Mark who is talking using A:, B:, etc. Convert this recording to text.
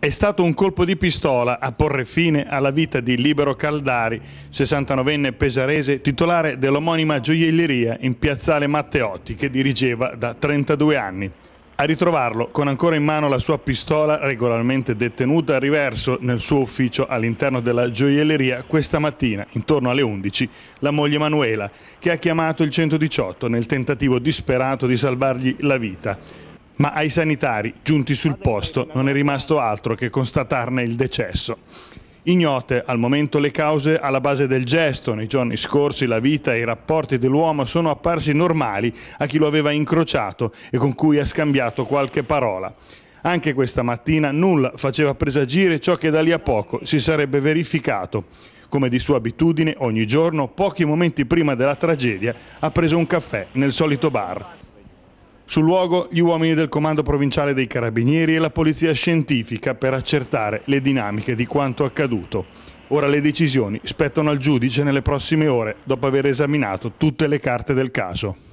A: È stato un colpo di pistola a porre fine alla vita di Libero Caldari, 69enne pesarese titolare dell'omonima gioielleria in piazzale Matteotti che dirigeva da 32 anni. A ritrovarlo con ancora in mano la sua pistola regolarmente detenuta a riverso nel suo ufficio all'interno della gioielleria questa mattina, intorno alle 11, la moglie Manuela che ha chiamato il 118 nel tentativo disperato di salvargli la vita ma ai sanitari giunti sul posto non è rimasto altro che constatarne il decesso. Ignote al momento le cause alla base del gesto, nei giorni scorsi la vita e i rapporti dell'uomo sono apparsi normali a chi lo aveva incrociato e con cui ha scambiato qualche parola. Anche questa mattina nulla faceva presagire ciò che da lì a poco si sarebbe verificato. Come di sua abitudine, ogni giorno, pochi momenti prima della tragedia, ha preso un caffè nel solito bar. Sul luogo gli uomini del Comando Provinciale dei Carabinieri e la Polizia Scientifica per accertare le dinamiche di quanto accaduto. Ora le decisioni spettano al giudice nelle prossime ore, dopo aver esaminato tutte le carte del caso.